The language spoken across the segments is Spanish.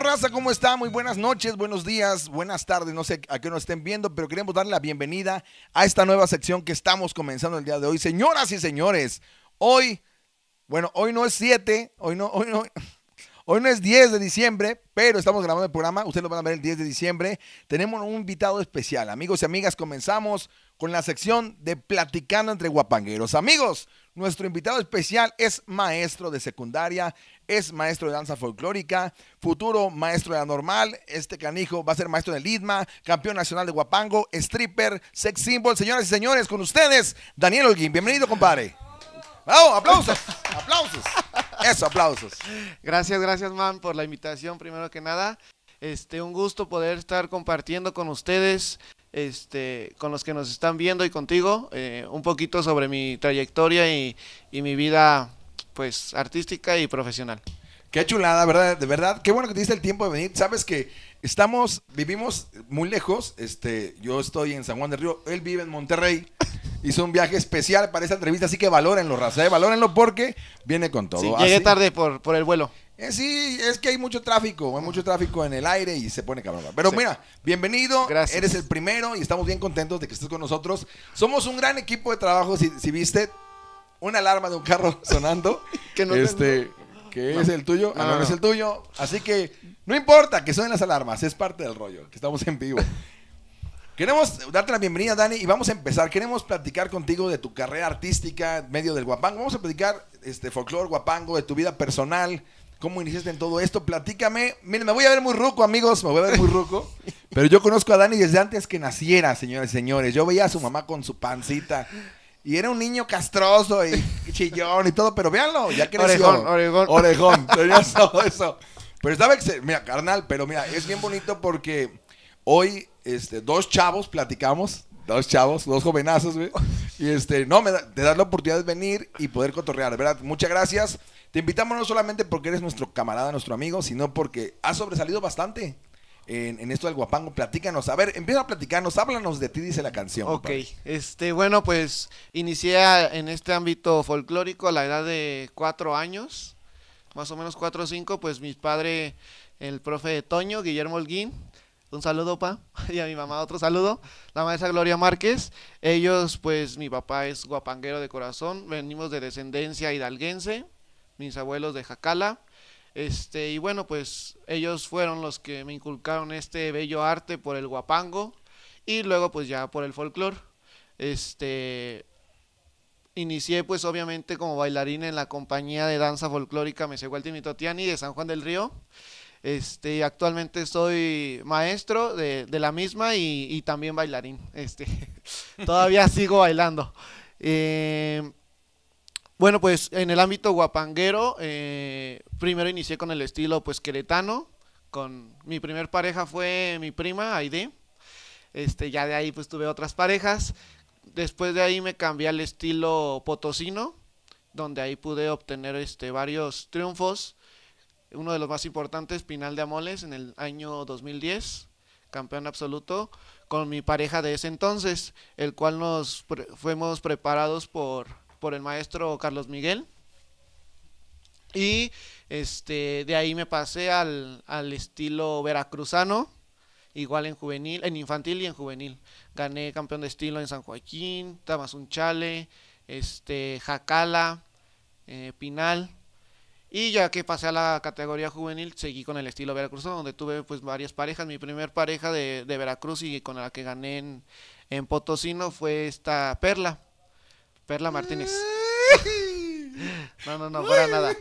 raza? ¿Cómo está? Muy buenas noches, buenos días, buenas tardes. No sé a qué nos estén viendo, pero queremos darle la bienvenida a esta nueva sección que estamos comenzando el día de hoy. Señoras y señores, hoy, bueno, hoy no es 7, hoy no, hoy no. Hoy no es 10 de diciembre, pero estamos grabando el programa. Ustedes lo van a ver el 10 de diciembre. Tenemos un invitado especial. Amigos y amigas, comenzamos con la sección de Platicando entre Guapangueros. Amigos, nuestro invitado especial es maestro de secundaria, es maestro de danza folclórica, futuro maestro de la normal, este canijo va a ser maestro de IDMA, campeón nacional de guapango, stripper, sex symbol. Señoras y señores, con ustedes, Daniel Olguín, Bienvenido, compadre. ¡Vamos, ¡Aplausos! ¡Aplausos! Eso, aplausos. Gracias, gracias, man, por la invitación, primero que nada. Este, un gusto poder estar compartiendo con ustedes, este, con los que nos están viendo y contigo, eh, un poquito sobre mi trayectoria y mi vida pues artística y profesional. Qué chulada, ¿verdad? De verdad, qué bueno que te diste el tiempo de venir. Sabes que estamos, vivimos muy lejos. Este, yo estoy en San Juan del Río, él vive en Monterrey. Hizo un viaje especial para esta entrevista, así que valórenlo, raza, ¿eh? valórenlo porque viene con todo. Sí, ¿ah, llegué tarde por, por el vuelo. Eh, sí, es que hay mucho tráfico, hay mucho tráfico en el aire y se pone cabrón. Pero mira, bienvenido, Gracias. eres el primero y estamos bien contentos de que estés con nosotros. Somos un gran equipo de trabajo, si viste, una alarma de un carro sonando. que no este, que es el tuyo. Ah, no, es el tuyo. Así que no importa que suenen las alarmas, es parte del rollo, que estamos en vivo. Queremos darte la bienvenida, Dani, y vamos a empezar. Queremos platicar contigo de tu carrera artística, medio del guapango. Vamos a platicar este folclore guapango, de tu vida personal, cómo iniciaste en todo esto. Platícame. Miren, me voy a ver muy ruco, amigos, me voy a ver muy ruco. pero yo conozco a Dani desde antes que naciera, señores, y señores. Yo veía a su mamá con su pancita y era un niño castroso y chillón y todo, pero véanlo, ya creció. Orejón, orejón. Orejón, todo eso. Pero estaba excelente. Mira, carnal, pero mira, es bien bonito porque hoy este, dos chavos platicamos, dos chavos, dos jovenazos, güey. Y este, no, me da, te das la oportunidad de venir y poder cotorrear, ¿verdad? Muchas gracias. Te invitamos no solamente porque eres nuestro camarada, nuestro amigo, sino porque has sobresalido bastante en, esto del guapango. Platícanos, a ver, empieza a platicarnos, háblanos de ti, dice la canción. Ok, este, bueno, pues inicié en este ámbito folclórico a la edad de cuatro años, más o menos cuatro o cinco, pues mi padre, el profe Toño, Guillermo Holguín, un saludo, pa, y a mi mamá otro saludo, la maestra Gloria Márquez. Ellos, pues mi papá es guapanguero de corazón, venimos de descendencia hidalguense, mis abuelos de Jacala, este, y bueno, pues ellos fueron los que me inculcaron este bello arte por el guapango y luego pues ya por el folclore. Este, inicié pues obviamente como bailarín en la compañía de danza folclórica Mesegualti Mitotiani de San Juan del Río. Este, actualmente soy maestro de, la misma y, también bailarín. Este, todavía sigo bailando. Eh, bueno, pues en el ámbito guapanguero, eh, primero inicié con el estilo pues queretano, con mi primer pareja fue mi prima Aide, este, ya de ahí pues tuve otras parejas, después de ahí me cambié al estilo potosino, donde ahí pude obtener este, varios triunfos, uno de los más importantes, Pinal de Amoles, en el año 2010, campeón absoluto, con mi pareja de ese entonces, el cual nos fuimos preparados por por el maestro Carlos Miguel. Y este, de ahí me pasé al, estilo veracruzano, igual en juvenil, en infantil y en juvenil. Gané campeón de estilo en San Joaquín, Tamazunchale, este, Jacala, eh, Pinal. Y ya que pasé a la categoría juvenil, seguí con el estilo veracruzano, donde tuve pues varias parejas. Mi primer pareja de, Veracruz y con la que gané en, en Potosino fue esta Perla. Perla Martínez. No, no, no, para nada.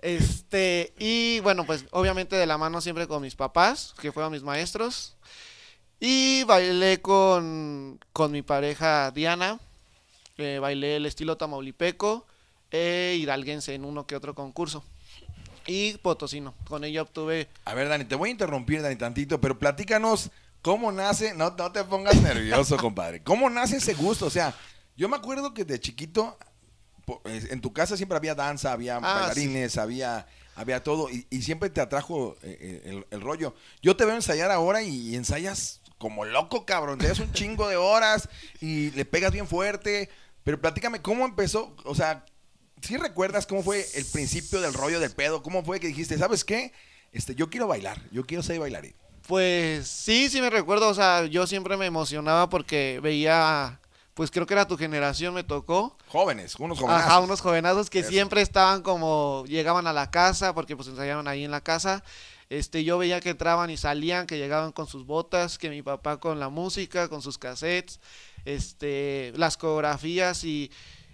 Este, y bueno, pues obviamente de la mano siempre con mis papás, que fueron mis maestros. Y bailé con, mi pareja Diana. Eh, bailé el estilo tamaulipeco e hidalguense en uno que otro concurso. Y potosino. Con ella obtuve. A ver, Dani, te voy a interrumpir, Dani, tantito, pero platícanos. ¿Cómo nace? No, no te pongas nervioso, compadre. ¿Cómo nace ese gusto? O sea, yo me acuerdo que de chiquito, en tu casa siempre había danza, había ah, bailarines, había, había todo, y, siempre te atrajo eh, eh, el, rollo. Yo te veo ensayar ahora y, ensayas como loco, cabrón. Te das un chingo de horas y le pegas bien fuerte. Pero platícame, ¿cómo empezó? O sea, ¿sí recuerdas cómo fue el principio del rollo del pedo? ¿Cómo fue que dijiste, sabes qué? Este, yo quiero bailar, yo quiero ser bailarín. Pues sí, sí me recuerdo, o sea, yo siempre me emocionaba porque veía pues creo que era tu generación, me tocó. Jóvenes, unos jovenazos. Ajá, unos jovenazos que siempre estaban como, llegaban a la casa, porque pues ensayaban ahí en la casa. Este, yo veía que entraban y salían, que llegaban con sus botas, que mi papá con la música, con sus cassettes, este, las coreografías y,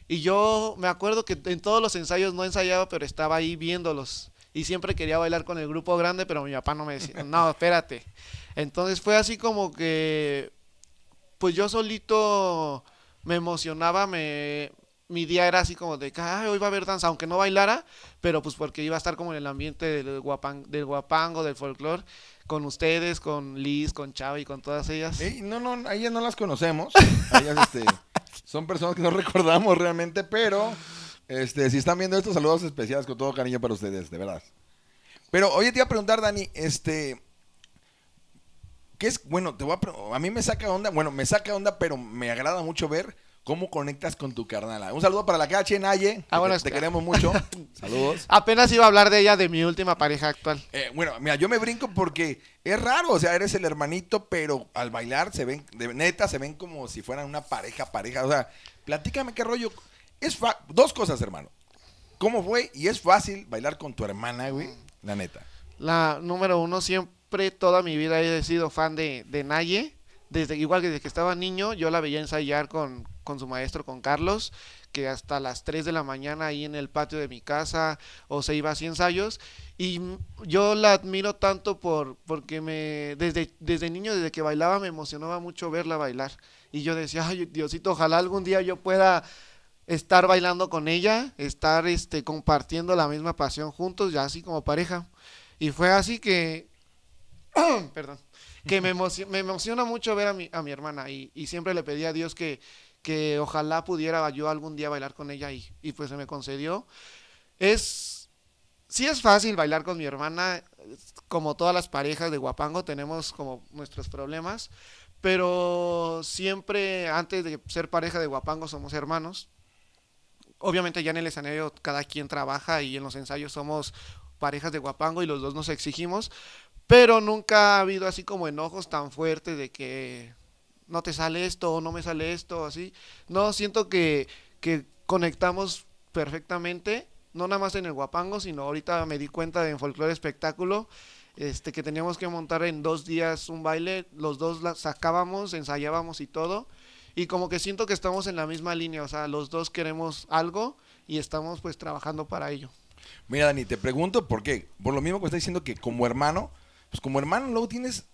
y yo me acuerdo que en todos los ensayos no ensayaba, pero estaba ahí viéndolos y siempre quería bailar con el grupo grande, pero mi papá no me decía, no, espérate. Entonces fue así como que pues yo solito me emocionaba, me, mi día era así como de, que hoy va a haber danza, aunque no bailara, pero pues porque iba a estar como en el ambiente del, guapang, del guapango, del folclore, con ustedes, con Liz, con Chava y con todas ellas. no, no, a ellas no las conocemos, ellas este, son personas que no recordamos realmente, pero este, si están viendo estos saludos especiales con todo cariño para ustedes, de verdad. Pero oye, te iba a preguntar, Dani, este, que es, bueno, te voy a, a mí me saca onda, bueno, me saca onda, pero me agrada mucho ver cómo conectas con tu carnala. Un saludo para la Cache, Naye, ah, te, queremos mucho. Saludos. Apenas iba a hablar de ella, de mi última pareja actual. Eh, bueno, mira, yo me brinco porque es raro, o sea, eres el hermanito, pero al bailar se ven, de neta, se ven como si fueran una pareja, pareja. O sea, platícame qué rollo. Es dos cosas, hermano. ¿Cómo fue? Y es fácil bailar con tu hermana, güey. Mm. La neta. La número uno siempre toda mi vida he sido fan de, de Naye. Desde, igual que desde que estaba niño, yo la veía ensayar con, su maestro, con Carlos, que hasta las 3 de la mañana ahí en el patio de mi casa, o se iba a ensayos. Y yo la admiro tanto por, porque me, desde, desde niño, desde que bailaba, me emocionaba mucho verla bailar. Y yo decía, ay, Diosito, ojalá algún día yo pueda estar bailando con ella, estar este, compartiendo la misma pasión juntos, ya así como pareja. Y fue así que perdón, que me, emociona, mucho ver a mi, hermana y, siempre le pedí a Dios que, que ojalá pudiera yo algún día bailar con ella y, y pues se me concedió. Es, sí es fácil bailar con mi hermana, como todas las parejas de Guapango tenemos como nuestros problemas, pero siempre antes de ser pareja de Guapango somos hermanos. Obviamente ya en el escenario cada quien trabaja y en los ensayos somos parejas de guapango y los dos nos exigimos, pero nunca ha habido así como enojos tan fuertes de que no te sale esto, no me sale esto, así. No, siento que, conectamos perfectamente, no nada más en el guapango, sino ahorita me di cuenta de en folclore espectáculo, este, que teníamos que montar en dos días un baile, los dos sacábamos, ensayábamos y todo, y como que siento que estamos en la misma línea, o sea, los dos queremos algo y estamos pues trabajando para ello. Mira, Dani, te pregunto por qué, por lo mismo que está diciendo que como hermano, pues como hermano luego tienes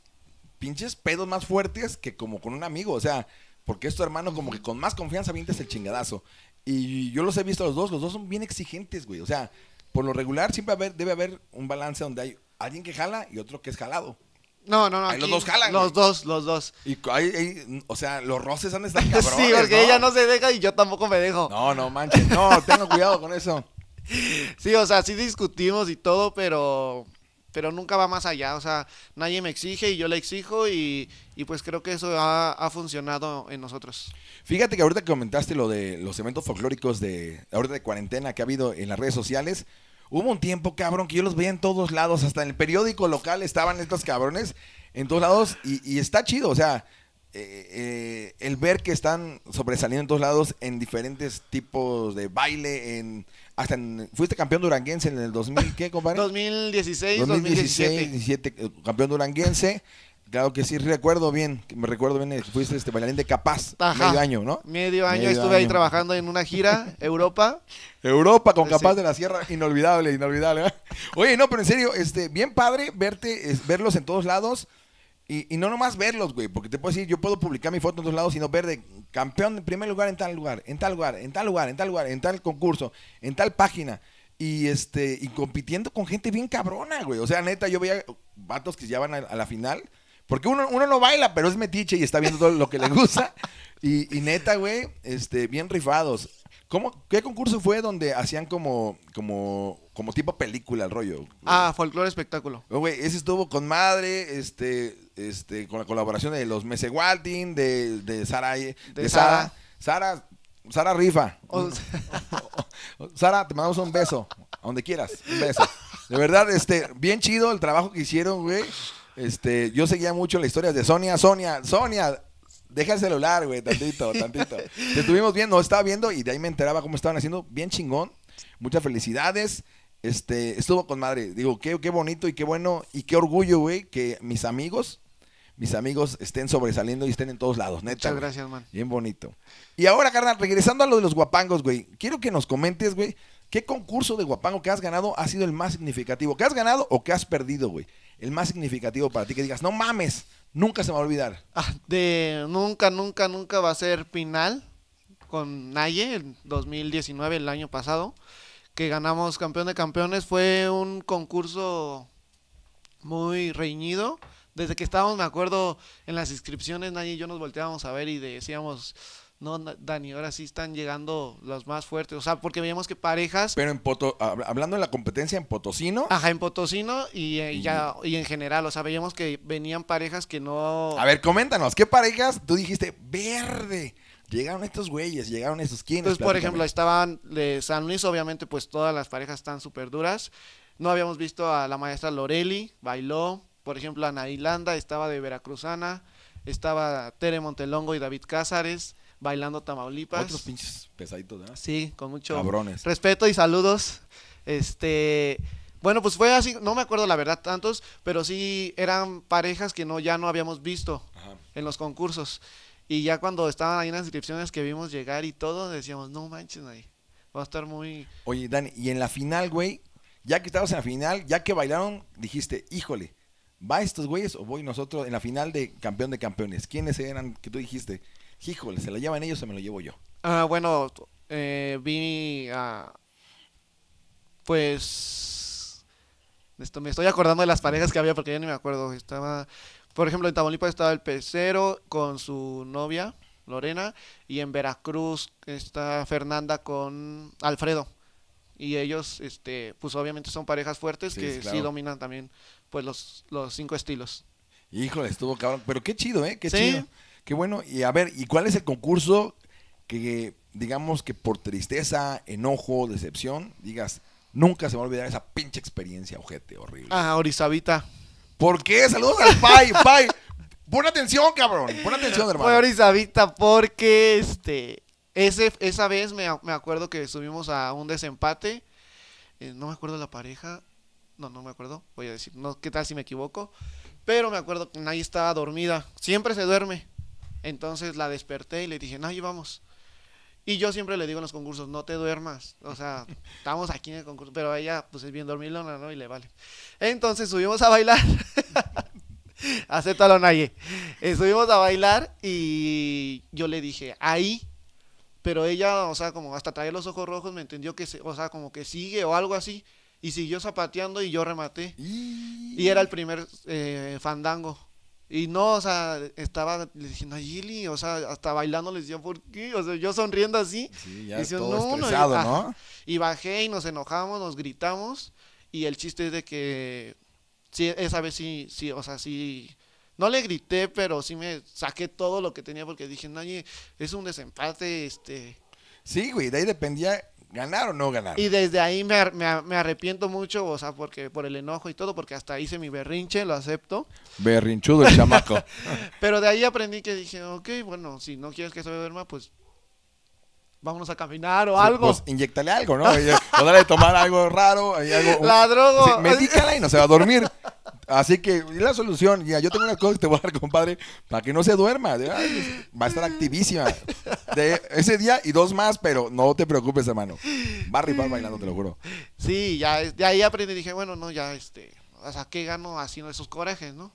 pinches pedos más fuertes que como con un amigo, o sea, porque es tu hermano como que con más confianza vientes el chingadazo. Y yo los he visto los dos, los dos son bien exigentes, güey, o sea, por lo regular siempre debe haber un balance donde hay alguien que jala y otro que es jalado. No, no, no. los dos jalan. Los dos, los dos. Y hay, o sea, los roces han estado cabrones. sí, porque ella no se deja y yo tampoco me dejo. No, no, manches. No, tengo cuidado con eso. Sí, o sea, sí discutimos y todo, pero pero nunca va más allá. O sea, nadie me exige y yo le exijo y, pues creo que eso ha, funcionado en nosotros. Fíjate que ahorita que comentaste lo de los eventos folclóricos de ahorita de cuarentena que ha habido en las redes sociales. Hubo un tiempo, cabrón, que yo los veía en todos lados, hasta en el periódico local estaban estos cabrones en todos lados y, y está chido, o sea, eh, eh, el ver que están sobresaliendo en todos lados en diferentes tipos de baile, en hasta fuiste campeón duranguense en el 2000, ¿qué, compadre? 2016, 2017. Eh, campeón duranguense. Claro que sí, recuerdo bien, me recuerdo bien, eh, fuiste este bailarín de Capaz, medio año, ¿no? Medio año, estuve ahí trabajando en una gira, Europa. Europa con Capaz de la Sierra, inolvidable, inolvidable. Oye, no, pero en serio, este, bien padre verte, verlos en todos lados y, no nomás verlos, güey, porque te puedo decir, yo puedo publicar mi foto en dos lados, sino ver de campeón en primer lugar en tal lugar, en tal lugar, en tal lugar, en tal lugar, en tal concurso, en tal página. Y este, y compitiendo con gente bien cabrona, güey. O sea, neta, yo veía vatos que ya van a, la final. Porque uno, uno, no baila, pero es metiche y está viendo todo lo que le gusta. y, y neta, güey, este, bien rifados. ¿Cómo, ¿Qué concurso fue donde hacían como, como, como tipo película el rollo? Ah, folclore espectáculo. Oh, güey, ese estuvo con madre, este, este, con la colaboración de los Mesegualdin, de, de Sara, eh, de, Sara. Sara, Sara, Rifa. Sara, te mandamos un beso, a donde quieras, un beso. De verdad, este, bien chido el trabajo que hicieron, güey. Este, yo seguía mucho la historia de Sonia, Sonia, Sonia, Deja el celular, güey, tantito, tantito. Te estuvimos viendo, estaba viendo y de ahí me enteraba cómo estaban haciendo. Bien chingón. Muchas felicidades. Este, estuvo con madre. Digo, qué, qué bonito y qué bueno y qué orgullo, güey, que mis amigos, mis amigos estén sobresaliendo y estén en todos lados, neta. Muchas gracias, man. Bien bonito. Y ahora, carnal, regresando a lo de los guapangos, güey, quiero que nos comentes, güey, qué concurso de guapango que has ganado ha sido el más significativo. ¿Qué has ganado o qué has perdido, güey? El más significativo para ti, que digas, no mames, Nunca se va a olvidar. Ah, de nunca, nunca, nunca va a ser final con Naye, en 2019, el año pasado, que ganamos campeón de campeones. Fue un concurso muy reñido. Desde que estábamos, me acuerdo, en las inscripciones, Naye y yo nos volteábamos a ver y decíamos, no, Dani, ahora sí están llegando las más fuertes. O sea, porque veíamos que parejas. Pero en Poto, hablando de la competencia en Potosino. Ajá, en Potosino eh, y, ya, y en general. O sea, veíamos que venían parejas que no. A ver, coméntanos, ¿qué parejas tú dijiste verde? Llegaron estos güeyes, llegaron esos quienes. Entonces, por ejemplo, estaban de San Luis, obviamente, pues todas las parejas están súper duras. No habíamos visto a la maestra Lorelli, bailó. Por ejemplo, Ana Hilanda estaba de Veracruzana. Estaba Tere Montelongo y David Cázares Bailando Tamaulipas. Otros pinches pesaditos, ¿verdad? Sí, con mucho Cabrones. respeto y saludos. Este, bueno, pues fue así, no me acuerdo la verdad tantos, pero sí eran parejas que no ya no habíamos visto en los concursos. Y ya cuando estaban ahí en las inscripciones que vimos llegar y todo, decíamos, no manches, ahí. Va a estar muy. Oye, Dani, y en la final, güey, ya que estabas en la final, ya que bailaron, dijiste, híjole, ¿va estos güeyes o voy nosotros en la final de campeón de campeones? ¿Quiénes eran que tú dijiste? híjole, se lo llevan ellos, se me lo llevo yo. Ah, bueno, eh, vi ah, pues esto, me estoy acordando de las parejas que había porque ya ni me acuerdo. Estaba, por ejemplo, en Tamaulipas estaba el pecero con su novia, Lorena, y en Veracruz está Fernanda con Alfredo. Y ellos, este, pues obviamente son parejas fuertes que sí dominan también pues los, los cinco estilos. Híjole, estuvo cabrón. Pero qué chido, ¿eh? Qué chido. Qué bueno. Y a ver, ¿y cuál es el concurso que, digamos, que por tristeza, enojo, decepción, digas, nunca se va a olvidar esa pinche experiencia, ojete, horrible? Ah, Orizabita. ¿Por qué? Saludos al Pai, Pai. Pon atención, cabrón. Pon atención, hermano. Fue Orizabita porque, este, ese, esa vez me, acuerdo que subimos a un desempate. Eh, no me acuerdo la pareja. No, no me acuerdo. Voy a decir, no, ¿qué tal si me equivoco? Pero me acuerdo que Nay estaba dormida. Siempre se duerme. Entonces la desperté y le dije, no, ahí vamos. Y yo siempre le digo en los concursos, no te duermas. O sea, estamos aquí en el concurso. Pero ella, pues es bien dormilona, ¿no? Y le vale. Entonces subimos a bailar. Acéptalo, Naye. Eh, subimos a bailar y yo le dije, ahí. Pero ella, o sea, como hasta traer los ojos rojos, me entendió que, o sea, como que sigue o algo así. Y siguió zapateando y yo rematé. Y, era el primer eh, fandango. Y no, o sea, estaba, le dije, Nayeli, o sea, hasta bailando le decía, ¿por qué? O sea, yo sonriendo así. y no, no. Y, bajé y nos enojamos, nos gritamos. Y el chiste es de que, sí, esa vez sí, sí, o sea, sí, no le grité, pero sí me saqué todo lo que tenía porque dije, Nayeli, es un desempate, este... Sí, güey, de ahí dependía ganar o no ganar. Y desde ahí me, me, arrepiento mucho, o sea, porque por el enojo y todo, porque hasta hice mi berrinche, lo acepto. Berrinchudo el chamaco. Pero de ahí aprendí que dije, ok, bueno, si no quieres que se más, pues vámonos a caminar o algo. Pues, inyectale algo, ¿no? O dale tomar algo raro, algo... La droga. medícala y no se va a dormir. Así que la solución, ya, yo tengo unas cosas que te voy a dar, compadre, para que no se duerma. va a estar activísima ese día y dos más, pero no te preocupes, hermano. Va a ripar bailando, te lo juro. Sí, ya de ahí aprendí, dije, bueno, no, ya este, sea, qué gano haciendo esos corajes, ¿no?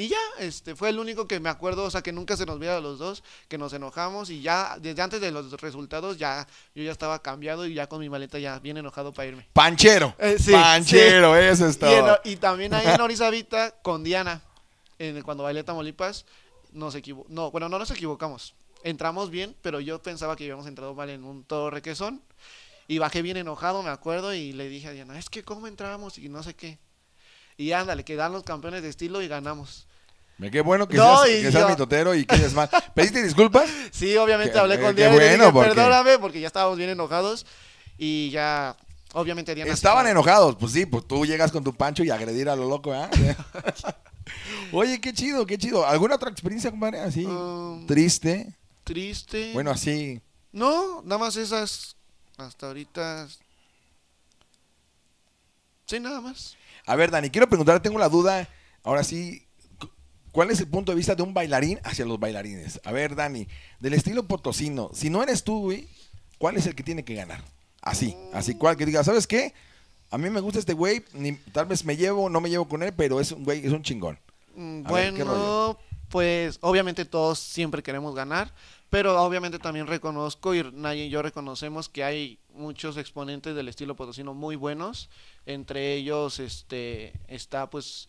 Y ya, este, fue el único que me acuerdo, o sea, que nunca se nos viera los dos, que nos enojamos y ya, desde antes de los resultados, ya, yo ya estaba cambiado y ya con mi maleta ya bien enojado para irme. Panchero. Eh, sí, Panchero, eso estaba. Y, también ahí en con Diana, en, cuando bailé Molipas, nos equivocamos, no, bueno, no nos equivocamos. Entramos bien, pero yo pensaba que habíamos entrado mal en un todo son, Y bajé bien enojado, me acuerdo, y le dije a Diana, es que cómo entrábamos y no sé qué. Y ándale, quedan los campeones de estilo y ganamos qué bueno que, seas, mi seas mitotero y que ¿Pediste disculpas? Sí, obviamente hablé con Diego bueno, perdóname, porque ya estábamos bien enojados y ya Obviamente Diana Estaban enojados, pues sí, pues tú llegas con tu pancho y agredir a lo loco, ¿eh? Oye, qué chido, qué chido. ¿Alguna otra experiencia, compadre? Así. Um, triste. Triste. Bueno, así. No, nada más esas. Hasta ahorita. Sí, nada más. A ver, Dani, quiero preguntar, tengo la duda. Ahora sí, ¿Cuál es el punto de vista de un bailarín hacia los bailarines? A ver, Dani, del estilo potosino, si no eres tú, güey, ¿cuál es el que tiene que ganar? Así, así, cual que diga, ¿sabes qué? A mí me gusta este güey, tal vez me llevo, no me llevo con él, pero es un güey, es un chingón. Mm, bueno, pues obviamente todos siempre queremos ganar, pero obviamente también reconozco y nadie, y yo reconocemos que hay muchos exponentes del estilo potosino muy buenos, entre ellos este está pues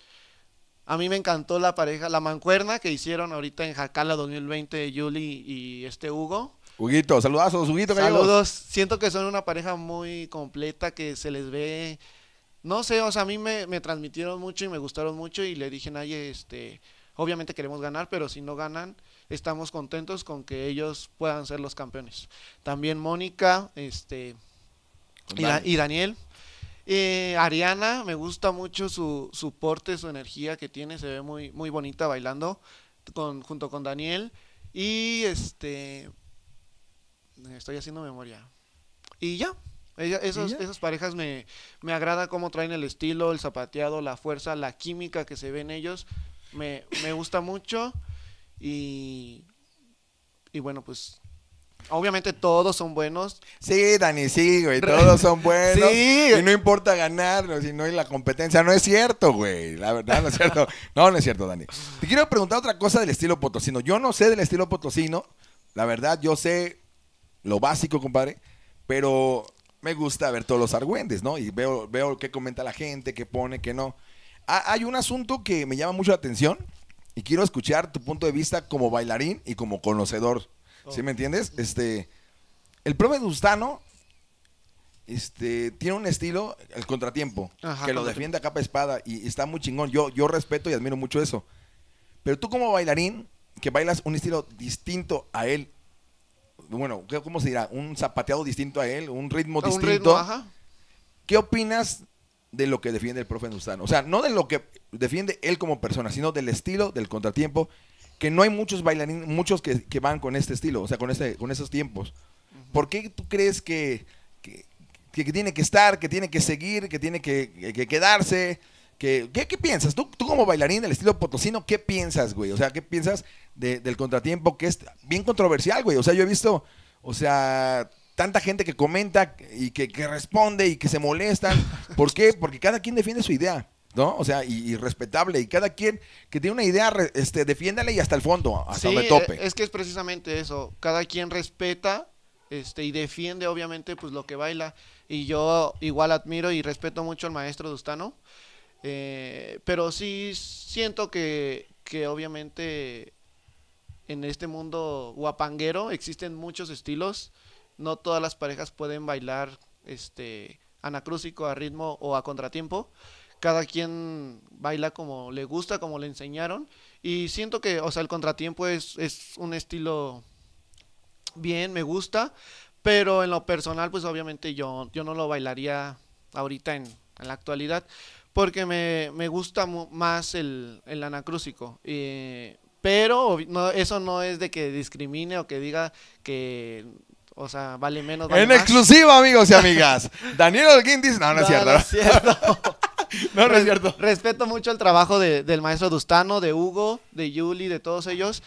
a mí me encantó la pareja, la mancuerna que hicieron ahorita en Jacala 2020, Yuli y este Hugo. Huguito, saludazos, Huguito. Saludos. Siento que son una pareja muy completa que se les ve. No sé, o sea, a mí me, transmitieron mucho y me gustaron mucho y le dije, nadie, este, obviamente queremos ganar, pero si no ganan, estamos contentos con que ellos puedan ser los campeones. También Mónica, este, y Daniel eh, Ariana, me gusta mucho su, su porte, su energía que tiene, se ve muy, muy bonita bailando junto con Daniel. Y este. Estoy haciendo memoria. Y ya. esas parejas me, me agrada cómo traen el estilo, el zapateado, la fuerza, la química que se ve en ellos. Me, me gusta mucho. Y. Y bueno, pues Obviamente todos son buenos. Sí, Dani, sí, güey. Todos son buenos. sí. Y no importa ganarlos, si no hay la competencia. No es cierto, güey. La verdad, no es cierto. No, no es cierto, Dani. Te quiero preguntar otra cosa del estilo potosino. Yo no sé del estilo potosino. La verdad, yo sé lo básico, compadre. Pero me gusta ver todos los argüendes, ¿no? Y veo, veo qué comenta la gente, qué pone, qué no. hay un asunto que me llama mucho la atención. Y quiero escuchar tu punto de vista como bailarín y como conocedor Oh. ¿Sí me entiendes? Este, el profe Gustano este, tiene un estilo, el contratiempo, que lo defiende a capa espada y está muy chingón. Yo, yo respeto y admiro mucho eso. Pero tú como bailarín, que bailas un estilo distinto a él, bueno, ¿cómo se dirá? Un zapateado distinto a él, un ritmo distinto. ¿Qué opinas de lo que defiende el profe Nustano? O sea, no de lo que defiende él como persona, sino del estilo, del contratiempo que no hay muchos bailarines, muchos que, van con este estilo, o sea, con, este, con esos tiempos. ¿Por qué tú crees que, que, tiene que estar, que tiene que seguir, que tiene que, quedarse? ¿Qué, ¿Qué piensas? ¿Tú, tú como bailarín del estilo potosino, ¿qué piensas, güey? O sea, ¿qué piensas del contratiempo que es bien controversial, güey? O sea, yo he visto, o sea, tanta gente que comenta y que, que responde y que se molesta. ¿Por qué? Porque cada quien defiende su idea. ¿no? O sea, y, respetable. Y cada quien que tiene una idea, este, defiéndale y hasta el fondo, hasta el tope. Es que es precisamente eso. Cada quien respeta este, y defiende, obviamente, pues lo que baila. Y yo igual admiro y respeto mucho al maestro Dustano. Eh, pero sí siento que, que obviamente en este mundo guapanguero existen muchos estilos. No todas las parejas pueden bailar este anacrúsico a ritmo o a contratiempo cada quien baila como le gusta, como le enseñaron. Y siento que, o sea, el contratiempo es, es un estilo bien, me gusta, pero en lo personal, pues obviamente yo, yo no lo bailaría ahorita en, la actualidad, porque me, me gusta más el, el anacrúsico. Eh, pero eso no es de que discrimine o que diga que o sea, vale menos. en exclusiva, amigos y amigas. Daniel dice. No, es cierto. No es cierto. no, es cierto. Respeto mucho el trabajo de, del maestro Dustano, de Hugo, de Yuli, de todos ellos.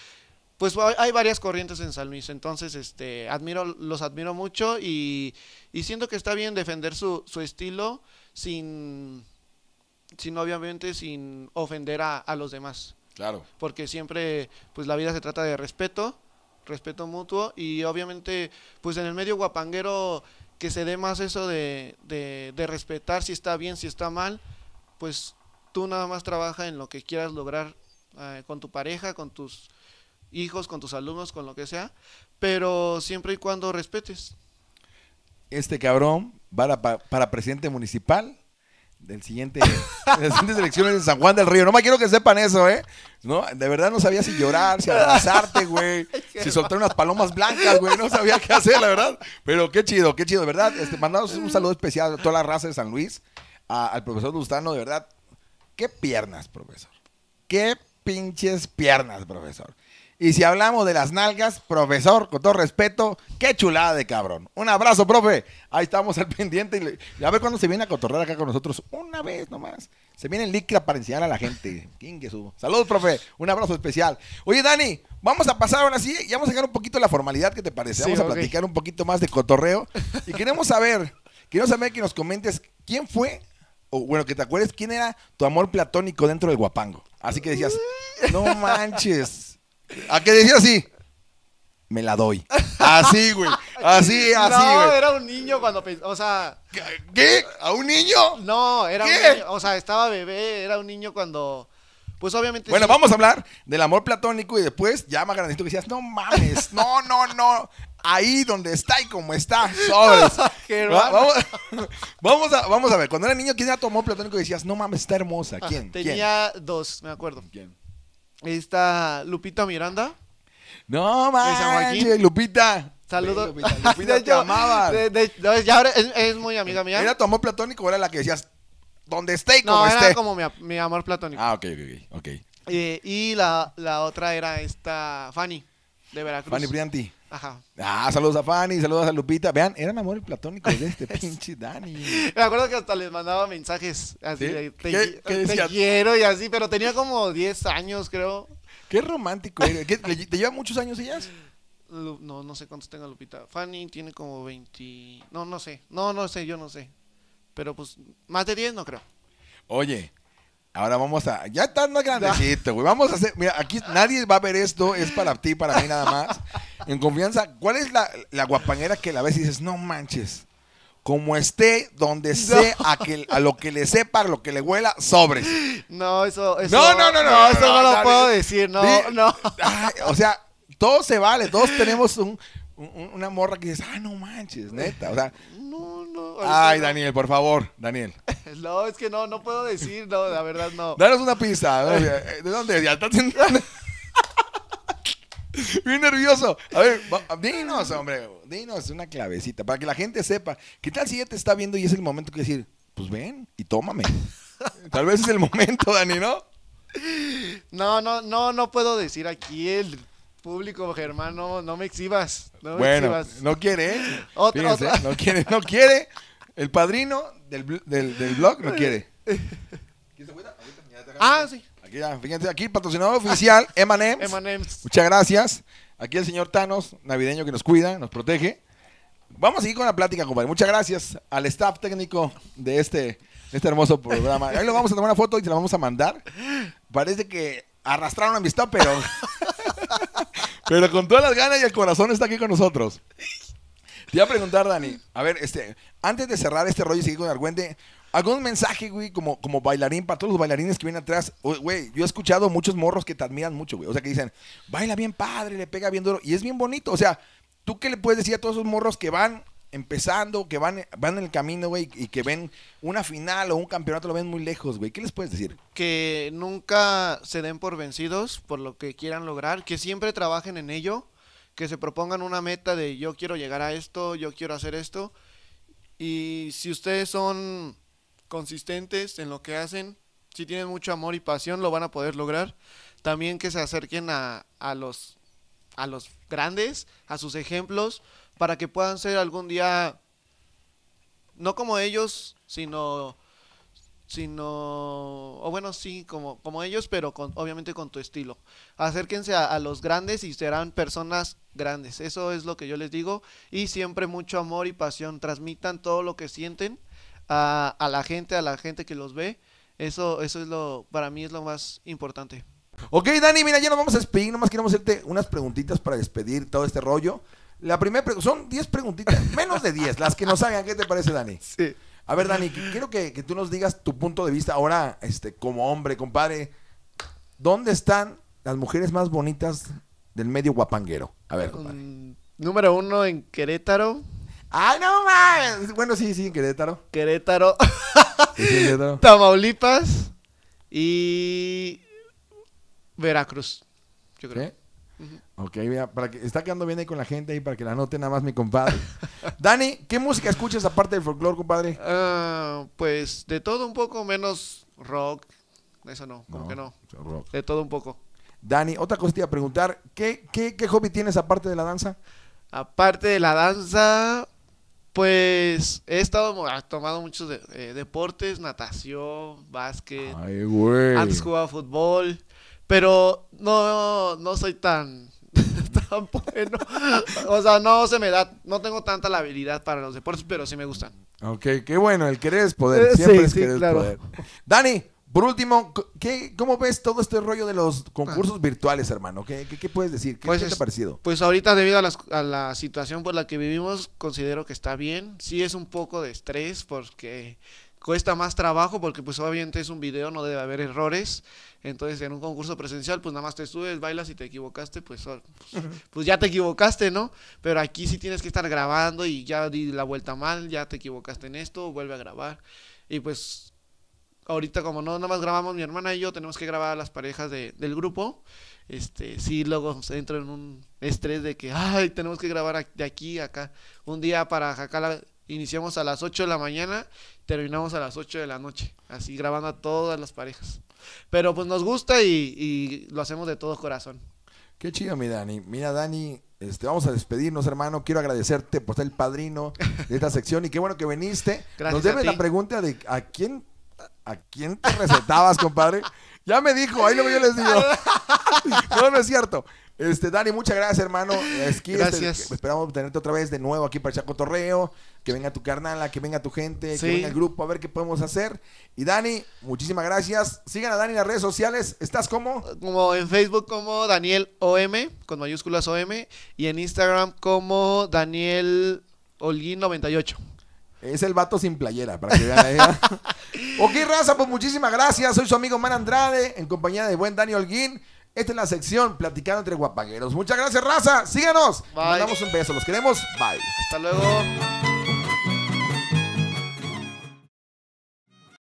Pues hay varias corrientes en San Luis, entonces este, admiro, los admiro mucho y, siento que está bien defender su, estilo sin, sin, obviamente, sin ofender a, los demás. Claro. Porque siempre, pues la vida se trata de respeto, respeto mutuo y obviamente, pues en el medio guapanguero que se dé más eso de, de respetar si está bien, si está mal, pues tú nada más trabaja en lo que quieras lograr eh, con tu pareja, con tus hijos, con tus alumnos, con lo que sea, pero siempre y cuando respetes. Este cabrón va para, para presidente municipal del siguiente, de las siguientes elecciones de San Juan del Río. No me quiero que sepan eso, ¿eh? No, de verdad no sabía si llorar, si abrazarte, güey. si soltar unas palomas blancas, güey. No sabía qué hacer, la verdad. Pero qué chido, qué chido, ¿verdad? Este, mandamos un saludo especial a toda la raza de San Luis al profesor Lustano, de verdad, qué piernas, profesor. Qué pinches piernas, profesor. Y si hablamos de las nalgas, profesor, con todo respeto, qué chulada de cabrón. Un abrazo, profe. Ahí estamos al pendiente. Y ver cuándo se viene a cotorrear acá con nosotros. Una vez nomás. Se viene en Licra para enseñar a la gente. Saludos, profe. Un abrazo especial. Oye, Dani, vamos a pasar ahora así Y vamos a sacar un poquito la formalidad que te parece. Vamos a platicar un poquito más de cotorreo. Y queremos saber, queremos saber que nos comentes quién fue bueno, que te acuerdes quién era tu amor platónico dentro del guapango. Así que decías, no manches. ¿A qué decías así? Me la doy. Así, güey. Así, así, No, era un niño cuando pensaba, o sea, ¿Qué? ¿A un niño? no, era un niño, o sea, estaba bebé, era un niño cuando, pues obviamente Bueno, vamos a hablar del amor platónico y después ya más grandito que decías, no mames, no, no, no ahí donde está y como está. vamos, a, ver. Cuando era niño, ¿quién la tomó platónico y decías, no mames, está hermosa? Ah, ¿Quién? Tenía dos, me acuerdo. ¿Quién? Esta Lupita Miranda. No mames, Lupita. Saludos. Lupita, Lupita es, muy amiga mía. ¿Era tu amor platónico o era la que decías, donde esté y como esté? No, era como mi, amor platónico. Ah, ok, ok, eh, y la, la otra era esta Fanny, de Veracruz. Fanny Brianti. Ajá. Ah, saludos a Fanny, saludos a Lupita. Vean, eran amores platónicos de este pinche Dani. Me acuerdo que hasta les mandaba mensajes así, de, te, quiero y así, pero tenía como 10 años, creo. Qué romántico. ¿Te lleva muchos años ellas? No, no sé cuántos tenga Lupita. Fanny tiene como 20. No, no sé. No, no sé, yo no sé. Pero pues, más de 10 no creo. Oye, Ahora vamos a. Ya está más grandecito, güey. Vamos a hacer. Mira, aquí nadie va a ver esto. Es para ti, para mí nada más. En confianza, ¿cuál es la, guapañera que la ves y dices, no manches? Como esté, donde sea, a, lo que le sepa, a lo que le huela, sobres. No, eso. eso no, no, no, no. eso no, lo puedo decir, no, no. o sea, todo se vale. Todos tenemos un una morra que dices, ah, no manches, neta. O sea, no, no. Ay, Daniel, por favor, Daniel. no, es que no, no puedo decir, no, la verdad no. Danos una pista. Eh, ¿De dónde? Ya está Bien nervioso. A ver, dinos, hombre, dinos una clavecita para que la gente sepa. ¿Qué tal si ya te está viendo y es el momento que decir, pues ven y tómame? Tal vez es el momento, Dani, ¿no? No, no, no, no puedo decir aquí el Público, Germán, no, me exhibas. No bueno, no quiere, ¿eh? No quiere, no quiere. El padrino del, del, del blog no quiere. Ah, sí. Aquí ya, ah, fíjense, aquí patrocinador oficial, Emanems. Muchas gracias. Aquí el señor Thanos, navideño que nos cuida, nos protege. Vamos a seguir con la plática, compadre. Muchas gracias al staff técnico de este, este hermoso programa. Ahí lo vamos a tomar una foto y se la vamos a mandar. Parece que arrastraron a amistad, pero pero con todas las ganas y el corazón está aquí con nosotros. Te iba a preguntar, Dani, a ver, este, antes de cerrar este rollo y seguir con Argüente, algún mensaje, güey, como, como bailarín para todos los bailarines que vienen atrás. güey, yo he escuchado muchos morros que te admiran mucho, güey. O sea, que dicen, baila bien padre, le pega bien duro. Y es bien bonito. O sea, ¿tú qué le puedes decir a todos esos morros que van empezando, que van, en el camino, güey, y que ven una final o un campeonato, lo ven muy lejos, güey. ¿Qué les puedes decir? Que nunca se den por vencidos por lo que quieran lograr, que siempre trabajen en ello, que se propongan una meta de yo quiero llegar a esto, yo quiero hacer esto. Y si ustedes son consistentes en lo que hacen, si tienen mucho amor y pasión, lo van a poder lograr. También que se acerquen a, los, a los grandes, a sus ejemplos, para que puedan ser algún día, no como ellos, sino, sino, o bueno, sí, como, como ellos, pero con, obviamente con tu estilo. Acérquense a, los grandes y serán personas grandes. Eso es lo que yo les digo. Y siempre mucho amor y pasión. Transmitan todo lo que sienten a, a la gente, a la gente que los ve. Eso, eso es lo, para mí es lo más importante. Ok, Dani, mira, ya nos vamos a despedir. Nomás queremos hacerte unas preguntitas para despedir todo este rollo. La primera son 10 preguntitas, menos de 10, las que no saben ¿Qué te parece, Dani? Sí. A ver, Dani, quiero que, tú nos digas tu punto de vista ahora, este, como hombre, compadre. ¿Dónde están las mujeres más bonitas del medio guapanguero? A ver, compadre. Mm, número uno en Querétaro. ¡Ay, no más! Bueno, sí, sí, en Querétaro. Querétaro. Tamaulipas y Veracruz, yo creo. Ok, mira, para que está quedando bien ahí con la gente ahí para que la note nada más mi compadre. Dani, ¿qué música escuchas aparte del folclore, compadre? Ah, pues de todo un poco, menos rock. Eso no, ¿por qué no. De todo un poco. Dani, otra cosa te iba a preguntar, ¿qué, qué, qué hobby tienes aparte de la danza? Aparte de la danza, pues he estado ah, tomado muchos eh, deportes, natación, básquet. Ay, güey. Antes jugaba fútbol. Pero no, no soy tan, bueno. O sea, no se me da, no tengo tanta la habilidad para los deportes, pero sí me gustan. Ok, qué bueno, el querer es poder, eh, siempre es querer poder. Dani, por último, ¿qué, ¿cómo ves todo este rollo de los concursos ah. virtuales, hermano? ¿Qué, puedes decir? ¿Qué pues te ha parecido? Pues ahorita debido a, a la situación por la que vivimos, considero que está bien. Sí es un poco de estrés porque cuesta más trabajo porque pues obviamente es un video, no debe haber errores. Entonces en un concurso presencial pues nada más te subes, bailas y te equivocaste, pues, pues, ya te equivocaste, ¿no? Pero aquí sí tienes que estar grabando y ya di la vuelta mal, ya te equivocaste en esto, vuelve a grabar. Y pues ahorita como no nada más grabamos mi hermana y yo, tenemos que grabar a las parejas del grupo. Este, sí, luego entro en un estrés de que, ay, tenemos que grabar de aquí a acá. Un día para la... Iniciamos a las 8 de la mañana, terminamos a las 8 de la noche, así grabando a todas las parejas. Pero pues nos gusta y, lo hacemos de todo corazón. Qué chido, mi Dani. Mira, Dani, este, vamos a despedirnos, hermano. Quiero agradecerte por ser el padrino de esta sección y qué bueno que viniste. Gracias Nos debe la pregunta de a quién ¿a quién te recetabas, compadre? Ya me dijo, ahí lo yo les digo. no, no es cierto. Este, Dani, muchas gracias, hermano. Este, gracias. esperamos tenerte otra vez de nuevo aquí para Chaco Torreo Que venga tu carnal, que venga tu gente, que venga el grupo a ver qué podemos hacer. Y Dani, muchísimas gracias. Sigan a Dani en las redes sociales. ¿Estás como? Como en Facebook como Daniel OM, con mayúsculas OM. Y en Instagram como Daniel Holguín 98. Es el vato sin playera, para que vean ahí. ¿eh? ok, raza, pues muchísimas gracias. Soy su amigo Man Andrade, en compañía de buen Daniel Olguín. Esta es la sección Platicando entre Guapagueros. Muchas gracias, raza. Síganos. Bye. damos un beso. Los queremos. Bye. Hasta luego.